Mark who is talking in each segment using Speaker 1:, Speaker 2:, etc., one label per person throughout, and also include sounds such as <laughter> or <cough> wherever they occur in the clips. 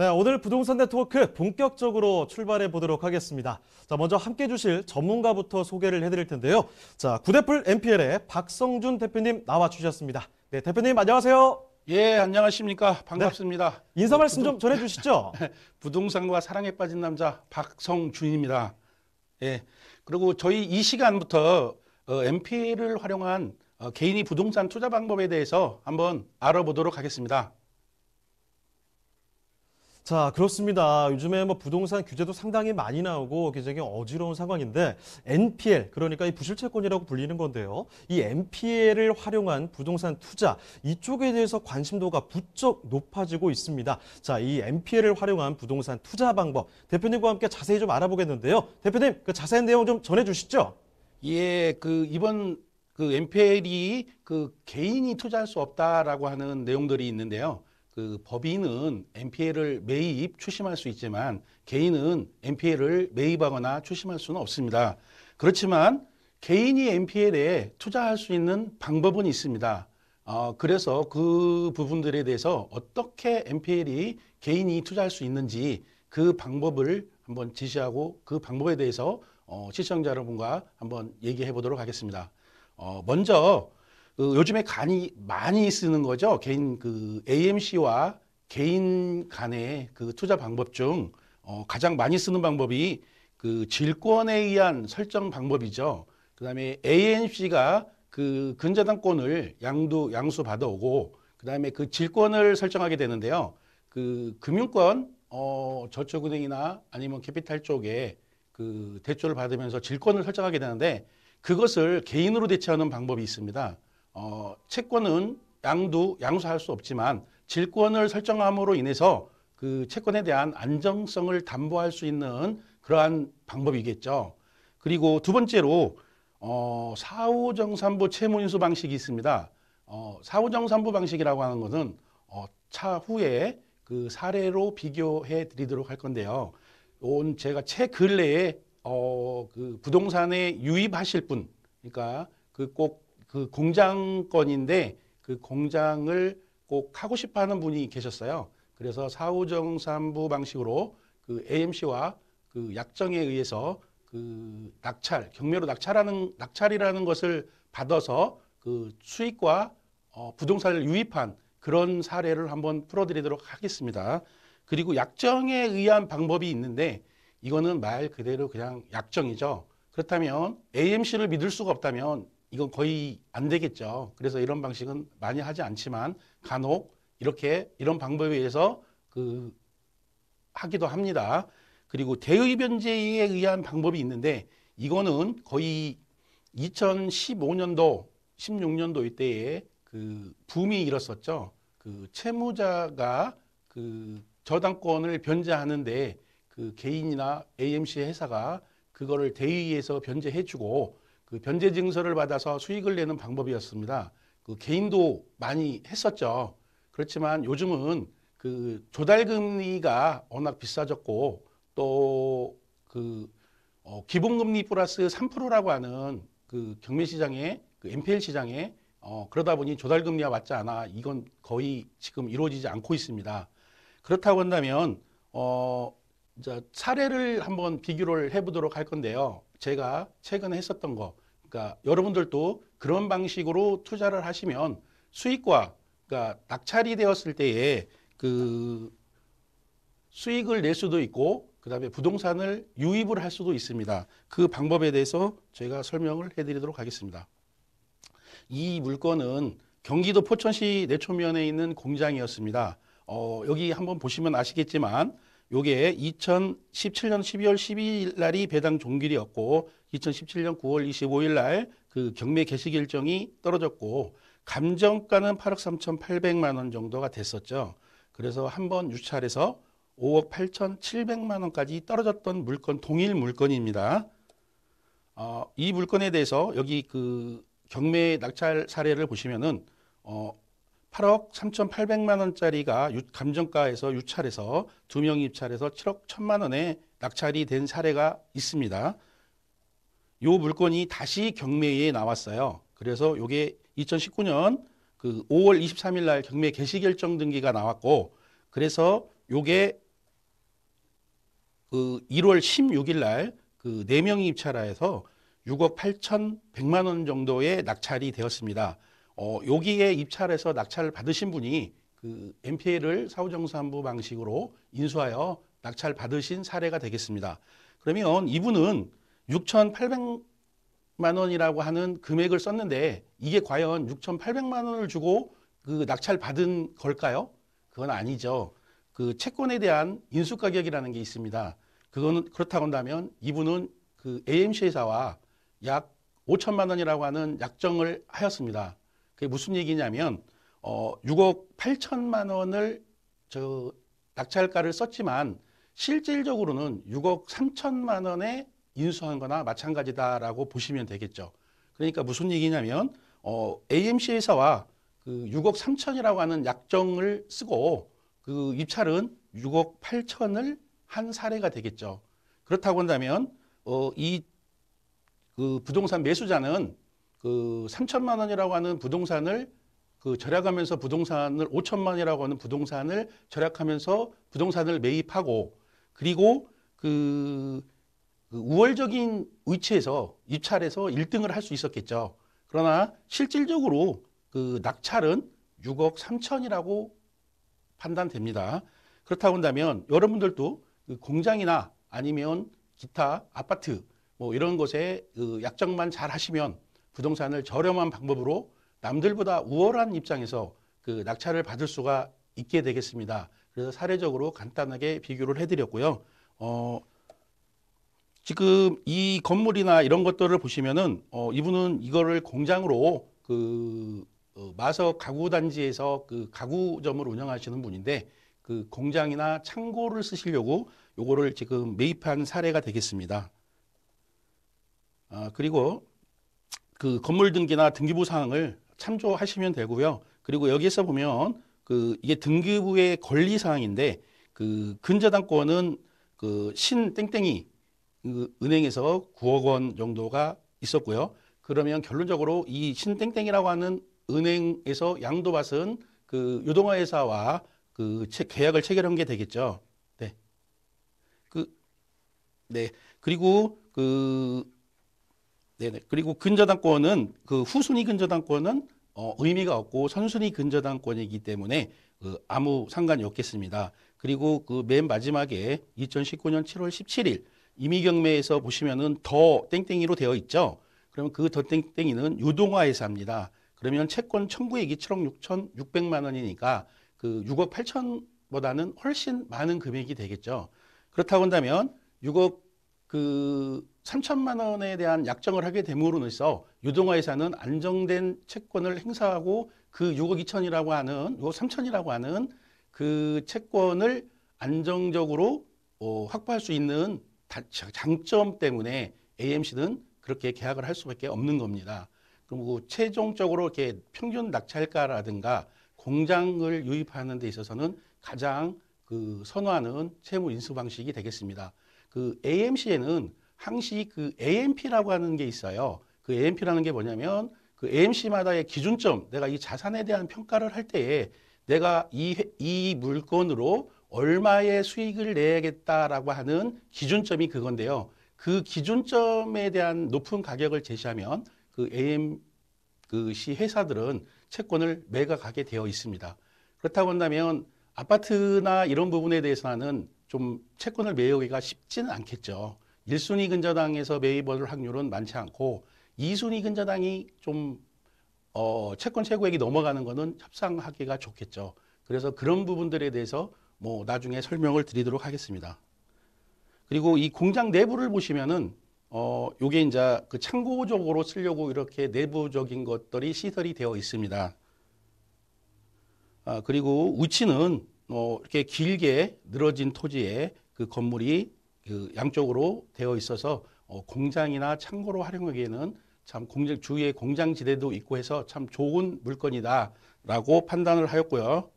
Speaker 1: 네, 오늘 부동산 네트워크 본격적으로 출발해 보도록 하겠습니다. 자, 먼저 함께 주실 전문가부터 소개를 해드릴 텐데요. 자, 구대풀 MPL의 박성준 대표님 나와 주셨습니다. 네, 대표님 안녕하세요. 예, 안녕하십니까. 반갑습니다. 네, 인사 말씀 좀 전해 주시죠. <laughs> 부동산과 사랑에 빠진 남자 박성준입니다. 예. 그리고 저희 이 시간부터 어, MPL을 활용한 어, 개인이 부동산 투자 방법에 대해서 한번 알아보도록 하겠습니다. 자, 그렇습니다. 요즘에 뭐 부동산 규제도 상당히 많이 나오고 굉장히 어지러운 상황인데 NPL, 그러니까 이 부실채권이라고 불리는 건데요. 이 NPL을 활용한 부동산 투자 이쪽에 대해서 관심도가 부쩍 높아지고 있습니다. 자, 이 NPL을 활용한 부동산 투자 방법 대표님과 함께 자세히 좀 알아보겠는데요. 대표님, 그 자세한 내용 좀 전해 주시죠. 예, 그 이번 그 NPL이 그 개인이 투자할 수 없다라고 하는 내용들이 있는데요. 그 법인은 NPL을 매입, 추심할 수 있지만 개인은 NPL을 매입하거나 추심할 수는 없습니다. 그렇지만 개인이 NPL에 투자할 수 있는 방법은 있습니다. 어, 그래서 그 부분들에 대해서 어떻게 NPL이 개인이 투자할 수 있는지 그 방법을 한번 지시하고 그 방법에 대해서 어, 시청자 여러분과 한번 얘기해 보도록 하겠습니다. 어, 먼저 그 요즘에 간이 많이 쓰는 거죠. 개인 그 AMC와 개인 간의 그 투자 방법 중 어, 가장 많이 쓰는 방법이 그 질권에 의한 설정 방법이죠. 그다음에 AMC가 그 근저당권을 양도 양수 받아오고 그다음에 그 질권을 설정하게 되는데요. 그 금융권 어 저축은행이나 아니면 캐피탈 쪽에 그 대출을 받으면서 질권을 설정하게 되는데 그것을 개인으로 대체하는 방법이 있습니다. 어, 채권은 양도 양수할 수 없지만 질권을 설정함으로 인해서 그 채권에 대한 안정성을 담보할 수 있는 그러한 방법이겠죠. 그리고 두 번째로 어, 사후정산부 채무인수 방식이 있습니다. 어, 사후정산부 방식이라고 하는 것은 어, 차후에 그 사례로 비교해 드리도록 할 건데요. 온 제가 채근래에 어, 그 부동산에 유입하실 분, 그러니까 그꼭 그 공장권인데 그 공장을 꼭 하고 싶어 하는 분이 계셨어요. 그래서 사후정산부 방식으로 그 AMC와 그 약정에 의해서 그 낙찰, 경매로 낙찰하는, 낙찰이라는 것을 받아서 그 수익과 어, 부동산을 유입한 그런 사례를 한번 풀어드리도록 하겠습니다. 그리고 약정에 의한 방법이 있는데 이거는 말 그대로 그냥 약정이죠. 그렇다면 AMC를 믿을 수가 없다면 이건 거의 안 되겠죠. 그래서 이런 방식은 많이 하지 않지만 간혹 이렇게 이런 방법에 의해서 그 하기도 합니다. 그리고 대의 변제에 의한 방법이 있는데 이거는 거의 2015년도 16년도 이때에 그 붐이 일었었죠. 그 채무자가 그 저당권을 변제하는데 그 개인이나 AMC 회사가 그거를 대의에서 변제해주고 그 변제 증서를 받아서 수익을 내는 방법이었습니다. 그 개인도 많이 했었죠. 그렇지만 요즘은 그 조달 금리가 워낙 비싸졌고 또 그 어, 기본금리 플러스 3%라고 하는 그 경매 시장에 그 NPL 시장에 어, 그러다 보니 조달금리와 맞지 않아 이건 거의 지금 이루어지지 않고 있습니다. 그렇다고 한다면 어, 이제 사례를 한번 비교를 해보도록 할 건데요. 제가 최근에 했었던 거 그러니까 여러분들도 그런 방식으로 투자를 하시면 수익과 그러니까 낙찰이 되었을 때에 그 수익을 낼 수도 있고 그다음에 부동산을 유입을 할 수도 있습니다. 그 방법에 대해서 제가 설명을 해드리도록 하겠습니다. 이 물건은 경기도 포천시 내초면에 있는 공장이었습니다. 어, 여기 한번 보시면 아시겠지만 요게 2017년 12월 12일 날이 배당 종결이었고 2017년 9월 25일 날 그 경매 개시 일정이 떨어졌고 감정가는 8억 3,800만 원 정도가 됐었죠. 그래서 한 번 유찰해서 5억 8,700만 원까지 떨어졌던 물건 동일 물건입니다. 어, 이 물건에 대해서 여기 그 경매 낙찰 사례를 보시면은 어, 8억 3,800만 원짜리가 감정가에서 유찰해서 두 명 입찰해서 7억 1천만 원에 낙찰이 된 사례가 있습니다. 이 물건이 다시 경매에 나왔어요. 그래서 이게 2019년 그 5월 23일 날 경매 개시 결정 등기가 나왔고 그래서 이게그 1월 16일 날그 4명이 입찰하여서 6억 8,100만 원 정도의 낙찰이 되었습니다. 어, 여기에 입찰해서 낙찰을 받으신 분이 그 m p l 를 사후정산부 방식으로 인수하여 낙찰 받으신 사례가 되겠습니다. 그러면 이분은 6,800만 원이라고 하는 금액을 썼는데 이게 과연 6,800만 원을 주고 그 낙찰 받은 걸까요? 그건 아니죠. 그 채권에 대한 인수 가격이라는 게 있습니다. 그거는 그렇다고 한다면 이분은 그 AMC 회사와 약 5천만 원이라고 하는 약정을 하였습니다. 그게 무슨 얘기냐면 어 6억 8천만 원을 저 낙찰가를 썼지만 실질적으로는 6억 3천만 원에 인수한 거나 마찬가지다라고 보시면 되겠죠. 그러니까 무슨 얘기냐면 어, AMC 회사와 그 6억 3천이라고 하는 약정을 쓰고 그 입찰은 6억 8천을 한 사례가 되겠죠. 그렇다고 한다면 어, 이그 부동산 매수자는 그 3천만 원이라고 하는 부동산을 그 절약하면서 부동산을 5천만이라고 원 하는 부동산을 절약하면서 부동산을 매입하고 그리고 그, 그 우월적인 위치에서 입찰에서 1등을 할 수 있었겠죠. 그러나 실질적으로 그 낙찰은 6억 3천이라고 판단됩니다. 그렇다고 한다면 여러분들도 그 공장이나 아니면 기타 아파트 뭐 이런 곳에그 약정만 잘 하시면 부동산을 저렴한 방법으로 남들보다 우월한 입장에서 그 낙찰을 받을 수가 있게 되겠습니다. 그래서 사례적으로 간단하게 비교를 해드렸고요. 어, 지금 이 건물이나 이런 것들을 보시면은 어, 이분은 이거를 공장으로 그 어, 마석 가구 단지에서 그 가구점을 운영하시는 분인데 그 공장이나 창고를 쓰시려고 요거를 지금 매입한 사례가 되겠습니다. 아, 그리고 그 건물 등기나 등기부 사항을 참조하시면 되고요. 그리고 여기에서 보면 그 이게 등기부의 권리 사항인데 그 근저당권은 그 신 땡땡이 그 은행에서 9억 원 정도가 있었고요. 그러면 결론적으로 이 신 땡땡이라고 하는 은행에서 양도받은 그 유동화 회사와 그 계약을 체결한 게 되겠죠. 네. 그, 네. 그리고 그 네네. 그리고 근저당권은 그 후순위 근저당권은 어, 의미가 없고 선순위 근저당권이기 때문에 그 아무 상관이 없겠습니다. 그리고 그 맨 마지막에 2019년 7월 17일 이미경매에서 보시면은 더 땡땡이로 되어 있죠. 그러면 그 더 땡땡이는 유동화에서 합니다. 그러면 채권 청구액이 7억 6천 6백만 원이니까 그 6억 8천보다는 훨씬 많은 금액이 되겠죠. 그렇다고 한다면 6억 그 3천만 원에 대한 약정을 하게 됨으로써 유동화 회사는 안정된 채권을 행사하고 그 6억 2천이라고 하는 요억 3천이라고 하는 그 채권을 안정적으로 어, 확보할 수 있는 다, 장점 때문에 AMC는 그렇게 계약을 할 수밖에 없는 겁니다. 그리고 그 최종적으로 이렇게 평균 낙찰가라든가 공장을 유입하는 데 있어서는 가장 그 선호하는 채무 인수 방식이 되겠습니다. 그 AMC에는 항시 그 AMP라고 하는 게 있어요. 그 AMP라는 게 뭐냐면 그 AMC마다의 기준점, 내가 이 자산에 대한 평가를 할 때에 내가 이, 이 물건으로 얼마의 수익을 내야겠다라고 하는 기준점이 그건데요. 그 기준점에 대한 높은 가격을 제시하면 그 AM 그시 회사들은 채권을 매각하게 되어 있습니다. 그렇다고 한다면 아파트나 이런 부분에 대해서는 좀 채권을 매우기가 쉽지는 않겠죠. 1순위 근저당에서 매입을 확률은 많지 않고 2순위 근저당이 좀 어, 채권 최고액이 넘어가는 거는 협상하기가 좋겠죠. 그래서 그런 부분들에 대해서 뭐 나중에 설명을 드리도록 하겠습니다. 그리고 이 공장 내부를 보시면은 어, 요게 이제 그 참고적으로 쓰려고 이렇게 내부적인 것들이 시설이 되어 있습니다. 아, 그리고 우치는 어, 이렇게 길게 늘어진 토지에 그 건물이 그 양쪽으로 되어 있어서 어, 공장이나 창고로 활용하기에는 참 공장 주위에 공장 지대도 있고 해서 참 좋은 물건이다라고 판단을 하였고요.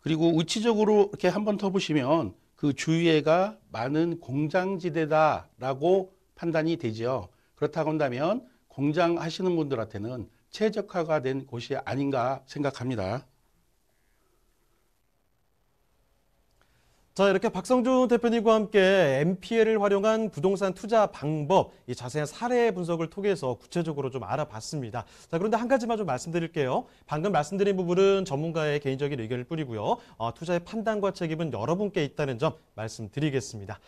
Speaker 1: 그리고 위치적으로 이렇게 한번더 보시면 그 주위에가 많은 공장지대다라고 판단이 되지요. 그렇다고 한다면 공장 하시는 분들한테는 최적화가 된 곳이 아닌가 생각합니다. 자, 이렇게 박성준 대표님과 함께 MPL을 활용한 부동산 투자 방법, 이 자세한 사례 분석을 통해서 구체적으로 좀 알아봤습니다. 자, 그런데 한 가지만 좀 말씀드릴게요. 방금 말씀드린 부분은 전문가의 개인적인 의견일 뿐이고요. 어, 투자의 판단과 책임은 여러분께 있다는 점 말씀드리겠습니다.